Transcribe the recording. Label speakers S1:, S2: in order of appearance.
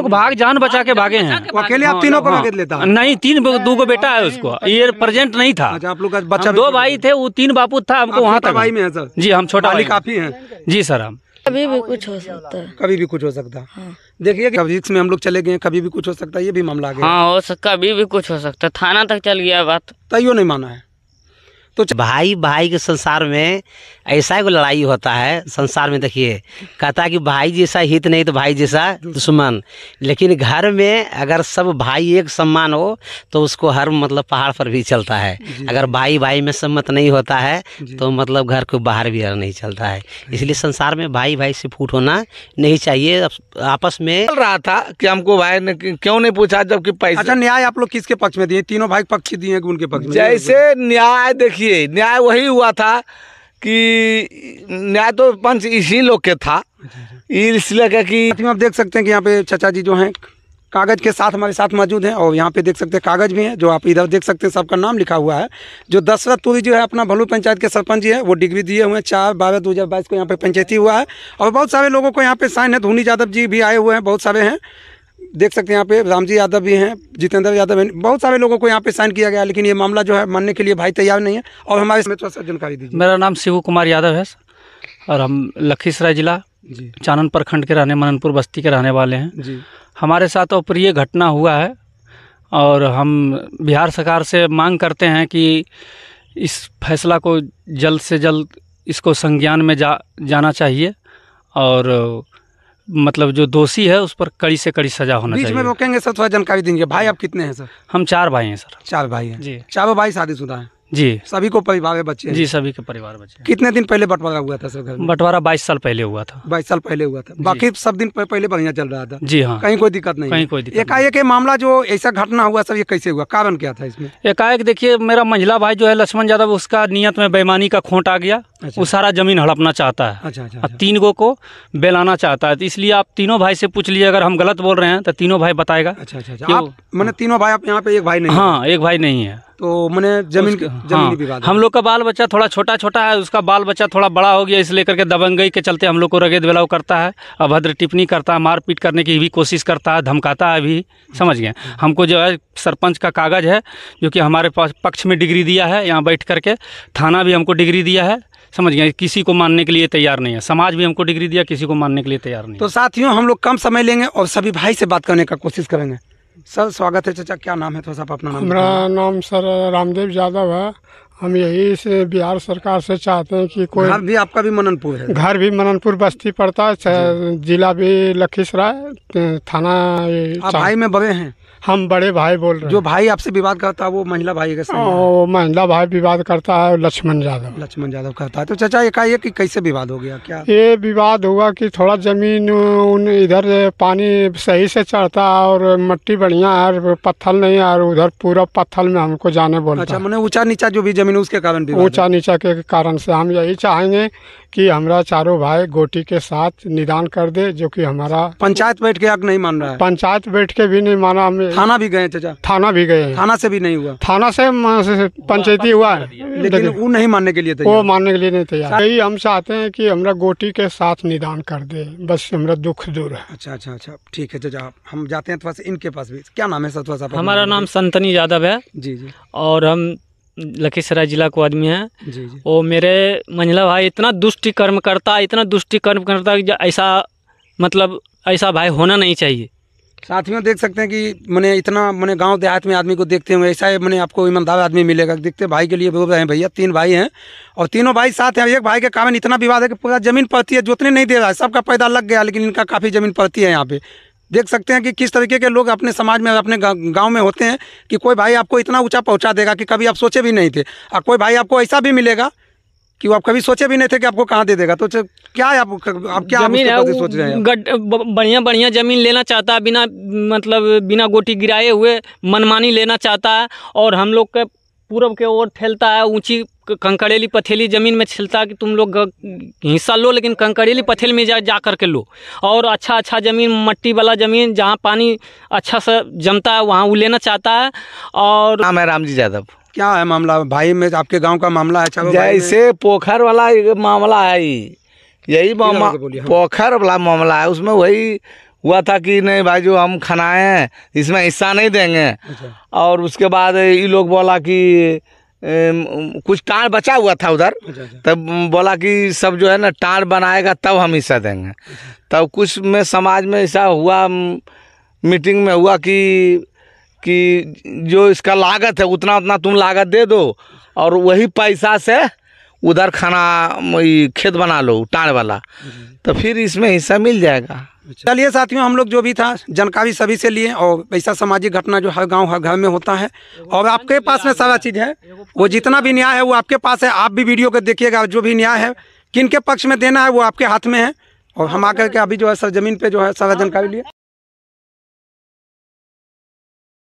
S1: लोग हम्म। भाग जान बचा के भागे हैं अकेले आप तीनों हाँ, को भागे हाँ। लेता नहीं तीन दो को बेटा है उसको ये प्रेजेंट नहीं था अच्छा, आप लोग बच्चा दो भाई थे वो तीन बापू था हमको वहाँ तक भाई में सर जी हम छोटा भाई काफी है जी सर हम कभी भी कुछ हो सकता है कभी भी कुछ हो सकता है हाँ। देखिए कभी
S2: में हम लोग चले गए कभी भी कुछ हो सकता है ये भी मामला आ गया
S1: हाँ हो सकता कभी भी कुछ हो सकता है थाना तक चल गया बात तय नहीं माना है
S2: तो भाई भाई के संसार में ऐसा एगो लड़ाई होता है संसार में देखिए कहता है कि भाई जैसा हित नहीं तो भाई जैसा दुश्मन लेकिन घर में अगर सब भाई एक सम्मान हो तो उसको हर मतलब पहाड़ पर भी चलता है अगर भाई भाई में सम्मत नहीं होता है तो मतलब घर को बाहर भी नहीं चलता है इसलिए संसार में भाई भाई से फूट होना नहीं चाहिए आपस में चल रहा था कि हमको भाई ने क्यों नहीं पूछा जबकि पैसा अच्छा न्याय आप लोग किसके पक्ष में दिए तीनों भाई पक्ष दिए उनके पक्ष जैसे न्याय देखिए देखिए न्याय वही हुआ था कि न्याय तो पंच इसी लोग के था इसलिए क्या कि आप देख सकते हैं कि यहाँ पे चाचा जी जो हैं कागज़ के साथ हमारे साथ मौजूद हैं और यहाँ पे देख सकते हैं कागज़ भी हैं जो आप इधर देख सकते हैं सबका नाम लिखा हुआ है जो दशरथ तुरी जो है अपना भलू पंचायत के सरपंच जी है वो डिग्री दिए हुए हैं चार बारह दो हज़ार बाईस को यहाँ पे पंचायती हुआ है और बहुत सारे लोगों को यहाँ पे साइन है धोनी यादव जी भी आए हुए हैं बहुत सारे हैं देख सकते हैं यहाँ पे रामजी यादव भी हैं जितेंद्र यादव हैं बहुत सारे लोगों को यहाँ पे साइन किया गया लेकिन ये मामला जो है मानने के लिए भाई तैयार नहीं है और हमारे इसमें थोड़ा सा जानकारी दीजिए
S1: मेरा नाम शिव कुमार यादव है और हम लखीसराय जिला चानन प्रखंड के रहने मननपुर बस्ती के रहने वाले हैं हमारे साथ अप्रिय घटना हुआ है और हम बिहार सरकार से मांग करते हैं कि इस फैसला को जल्द से जल्द इसको संज्ञान में जा जाना चाहिए और मतलब जो दोषी है उस पर कड़ी से कड़ी सजा होना बीच चाहिए में
S2: रोकेंगे सर थोड़ा जानकारी देंगे भाई आप कितने हैं सर
S1: हम चार भाई हैं सर चार भाई हैं जी चारों
S2: भाई शादीशुदा हैं जी सभी को परिवार में बच्चे जी
S1: सभी के परिवार बच्चे
S2: कितने दिन पहले बंटवारा हुआ था सर घर
S1: बंटवारा बाईस साल पहले हुआ था
S2: बाईस साल पहले हुआ था बाकी सब दिन पहले बढ़िया चल रहा था जी हाँ कहीं कोई
S1: दिक्कत नहीं कहीं कोई दिक्कत
S2: एकाएक ये मामला जो ऐसा घटना हुआ सर ये कैसे हुआ कारण क्या था इसमें
S1: एकाएक देखिए मेरा महिला भाई जो है लक्ष्मण यादव उसका नियत में बेमानी का खोट आ गया अच्छा। वो सारा जमीन हड़पना चाहता है अच्छा, अच्छा, अच्छा, तीन गो को बेलाना चाहता है तो इसलिए आप तीनों भाई से पूछ लीजिए अगर हम गलत बोल रहे हैं तो तीनों भाई बताएगा अच्छा अच्छा, अच्छा। आप मैंने तीनों भाई आप यहाँ पे एक भाई नहीं हाँ एक भाई नहीं है तो मैंने जमीन जमीन विवाद हाँ, हम लोग का बाल बच्चा थोड़ा छोटा छोटा है उसका बाल बच्चा थोड़ा बड़ा हो गया इस लेकर के दबंगई के चलते हम लोग को रगेद बेलाव करता है अभद्र टिप्पणी करता है मारपीट करने की भी कोशिश करता है धमकाता है अभी समझ गए हमको जो है सरपंच का कागज़ है जो कि हमारे पास पक्ष में डिग्री दिया है यहाँ बैठ करके थाना भी हमको डिग्री दिया है समझ गए किसी को मानने के लिए तैयार नहीं है समाज भी हमको डिग्री दिया किसी को मानने के लिए तैयार नहीं
S2: तो साथियों हम लोग कम समय लेंगे और सभी भाई से बात करने का कोशिश करेंगे सर स्वागत है चाचा क्या नाम है थोड़ा सा अपना नाम मेरा
S3: नाम सर रामदेव यादव है हम यही से बिहार सरकार से चाहते हैं कि कोई घर
S2: भी आपका भी मननपुर
S3: है घर भी मननपुर बस्ती पड़ता है जिला भी लखीसराय थाना आप भाई में बड़े हैं हम बड़े भाई बोल
S2: रहे हैं जो भाई आपसे विवाद करता है वो
S3: महिला भाई का वो महिला भाई विवाद करता है लक्ष्मण यादव लक्ष्मण यादव करता है तो चाचा ये कहिए कि कैसे विवाद हो गया क्या ये विवाद हुआ कि थोड़ा जमीन उन इधर पानी सही से चढ़ता है और मट्टी बढ़िया है पत्थर नहीं है उधर पूरा पत्थर में हमको जाने बोलता अच्छा मैंने
S2: मतलब ऊंचा नीचा जो भी जमीन उसके कारण ऊंचा
S3: नीचा के कारण से हम यही चाहेंगे कि हमारा चारों भाई गोटी के साथ निदान कर दे जो कि हमारा पंचायत
S2: बैठ के अब नहीं मान रहा है
S3: पंचायत बैठ के भी नहीं माना हमें थाना भी गए चाचा थाना भी गए थाना से भी नहीं हुआ थाना से पंचायती हुआ है लेकिन वो नहीं मानने के लिए वो मानने के लिए नहीं तैयार यही हम चाहते हैं कि हमारा गोटी के साथ निदान कर दे बस हमारा दुख दूर है अच्छा अच्छा अच्छा ठीक है चाचा
S2: हम जाते हैं थोड़ा सा इनके पास भी क्या नाम है सर थोड़ा सा हमारा नाम
S1: संतनी यादव है जी जी और हम लखीसराय जिला को आदमी है वो मेरे मंझला भाई इतना दुष्टि कर्म करता इतना दुष्ट कर्म करता कि ऐसा मतलब ऐसा भाई होना नहीं चाहिए
S2: साथियों देख सकते हैं कि मैंने इतना मैंने गांव देहात में आदमी को देखते हुए ऐसा मैंने आपको ईमानदार आदमी मिलेगा देखते भाई के लिए बोल रहे हैं भैया तीन भाई हैं और तीनों भाई साथ हैं एक भाई के कारण इतना विवाद है कि पूरा जमीन पड़ती है जोतने नहीं दे रहा है सबका पैदा लग गया लेकिन इनका काफ़ी जमीन पड़ती है यहाँ पे देख सकते हैं कि किस तरीके के लोग अपने समाज में अपने गांव में होते हैं कि कोई भाई आपको इतना ऊंचा पहुंचा देगा कि कभी आप सोचे भी नहीं थे और कोई भाई आपको ऐसा भी मिलेगा कि वो आप कभी सोचे भी नहीं थे कि आपको कहाँ दे देगा तो
S1: क्या है आप, आप क्या जमीन आप है, सोच रहे हैं बढ़िया बढ़िया जमीन लेना चाहता है बिना मतलब बिना गोटी गिराए हुए मनमानी लेना चाहता है और हम लोग के पूर्व के ओर फैलता है ऊंची कंकड़ेली पथेली ज़मीन में छिलता कि तुम लोग हिस्सा लो लेकिन कंकड़ेली पथेली में जा जा कर के लो और अच्छा अच्छा ज़मीन मट्टी वाला ज़मीन जहाँ पानी अच्छा सा जमता है वहाँ वो लेना चाहता है और नाम है राम जी यादव क्या
S2: है मामला भाई में आपके गांव का मामला है जैसे पोखर वाला मामला है यही मामला हाँ। पोखर वाला मामला है उसमें वही हुआ था कि नहीं भाई जो हम खाना इसमें हिस्सा नहीं देंगे अच्छा। और उसके बाद ये लोग बोला कि कुछ टाड़ बचा हुआ था उधर अच्छा, अच्छा। तब बोला कि सब जो है ना टाड़ बनाएगा तब हम हिस्सा देंगे तब कुछ में समाज में ऐसा हुआ मीटिंग में हुआ कि कि जो इसका लागत है उतना उतना तुम लागत दे दो और वही पैसा से उधर खाना खेत बना लो टाँड़ वाला तो फिर इसमें हिस्सा मिल जाएगा अच्छा। चलिए साथियों हम लोग जो भी था जानकारी सभी से लिए और ऐसा सामाजिक घटना जो हर गांव हर घर में होता है और आपके पास में सारा चीज़ है वो जितना भी न्याय है वो आपके पास है आप भी वीडियो को देखिएगा जो भी न्याय है किन के पक्ष में देना है वो आपके हाथ में है और हम आकर के अभी जो है सर जमीन पे जो है सारा हाँ, जानकारी लिए